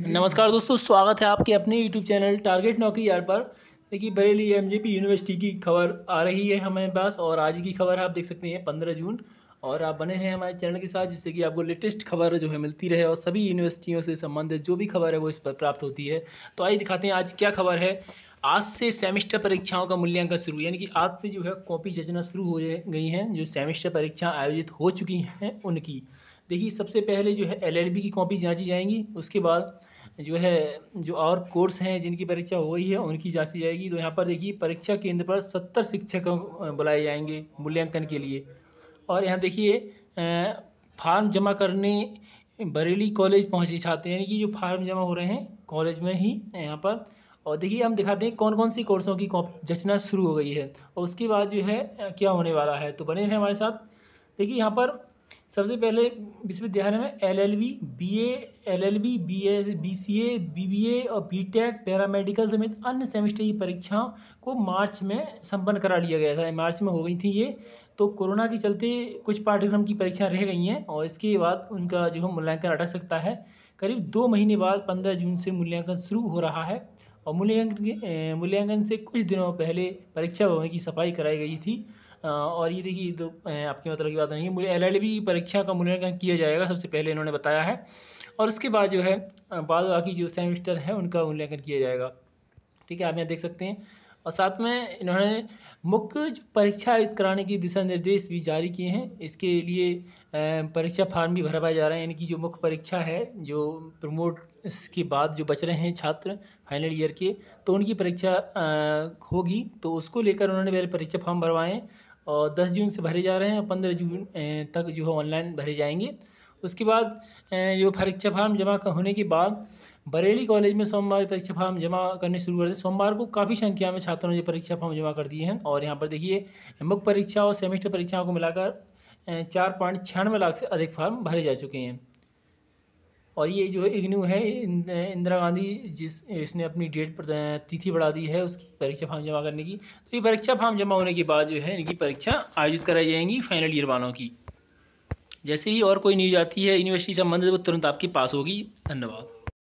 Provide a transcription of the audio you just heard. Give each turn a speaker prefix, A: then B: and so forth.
A: नमस्कार दोस्तों स्वागत है आपके अपने यूट्यूब चैनल टारगेट नौकरी यार पर देखिए बरेली पी यूनिवर्सिटी की खबर आ रही है हमारे पास और आज की खबर आप देख सकते हैं पंद्रह जून और आप बने रहें हमारे चैनल के साथ जिससे कि आपको लेटेस्ट खबर जो है मिलती रहे और सभी यूनिवर्सिटियों से संबंधित जो भी खबर है वो इस पर प्राप्त होती है तो आइए दिखाते हैं आज क्या खबर है आज से सेमेस्टर परीक्षाओं का मूल्यांकन शुरू यानी कि आज से जो है कॉपी जचना शुरू हो गई हैं जो सेमेस्टर परीक्षा आयोजित हो चुकी हैं उनकी देखिए सबसे पहले जो है एलएलबी की कॉपी जांची जाएंगी उसके बाद जो है जो और कोर्स हैं जिनकी परीक्षा हो गई है उनकी जांची जाएगी तो यहाँ पर देखिए परीक्षा केंद्र पर सत्तर शिक्षक बुलाए जाएंगे मूल्यांकन के लिए और यहाँ देखिए फार्म जमा करने बरेली कॉलेज पहुँचे छात्र यानी कि जो फार्म जमा हो रहे हैं कॉलेज में ही यहाँ पर और देखिए हम दिखाते हैं कौन कौन सी कोर्सों की कॉपी जचना शुरू हो गई है और उसके बाद जो है क्या होने वाला है तो बने रहें हमारे साथ देखिए यहाँ पर सबसे पहले विश्वविद्यालय में L L B B L L B B A B C A B B A और बी टेक पैरामेडिकल समेत अन्य सेमेस्टर की परीक्षाओं को मार्च में संपन्न करा लिया गया था मार्च में हो गई थी ये तो कोरोना के चलते कुछ पाठ्यक्रम की परीक्षाएं रह गई हैं और इसके बाद उनका जो है मूल्यांकन अटक सकता है करीब दो महीने बाद पंद्रह जून से मूल्यांकन शुरू हो रहा है और मूल्यांकन मूल्यांकन से कुछ दिनों पहले परीक्षा भवन की सफाई कराई गई थी और ये देखिए तो आपके मतलब की बात नहीं है एल एल बी परीक्षा का मूल्यांकन किया जाएगा सबसे पहले इन्होंने बताया है और उसके बाद जो है बाद बाकी जो सेमिस्टर है उनका मूल्यांकन किया जाएगा ठीक है आप यहाँ देख सकते हैं और साथ में इन्होंने मुख्य परीक्षा आयोजित कराने के दिशा निर्देश भी जारी किए हैं इसके लिए परीक्षा फार्म भी भरवाए जा रहे हैं यानी कि जो मुख्य परीक्षा है जो प्रमोट के बाद जो बच रहे हैं छात्र फाइनल ईयर के तो उनकी परीक्षा होगी तो उसको लेकर उन्होंने पहले परीक्षा फॉर्म भरवाएँ और दस जून से भरे जा रहे हैं पंद्रह जून तक जो है ऑनलाइन भरे जाएंगे उसके बाद जो परीक्षा फार्म जमा होने के बाद बरेली कॉलेज में सोमवार परीक्षा फार्म जमा करने शुरू कर दिए सोमवार को काफ़ी संख्या में छात्रों ने परीक्षा फार्म जमा कर दिए हैं और यहाँ पर देखिए मुख्य परीक्षा और सेमेस्टर परीक्षाओं को मिलाकर चार पॉइंट छियानवे लाख से अधिक फार्म भरे जा चुके हैं और ये जो इग्नू है इंदिरा गांधी जिस इसने अपनी डेट पर तिथि बढ़ा दी है उसकी परीक्षा फॉर्म जमा करने की तो ये परीक्षा फॉर्म जमा होने के बाद जो है इनकी परीक्षा आयोजित कराई जाएंगी फाइनल ईयर वालों की जैसे ही और कोई न्यूज़ आती है यूनिवर्सिटी संबंधित वो तुरंत आपके पास होगी धन्यवाद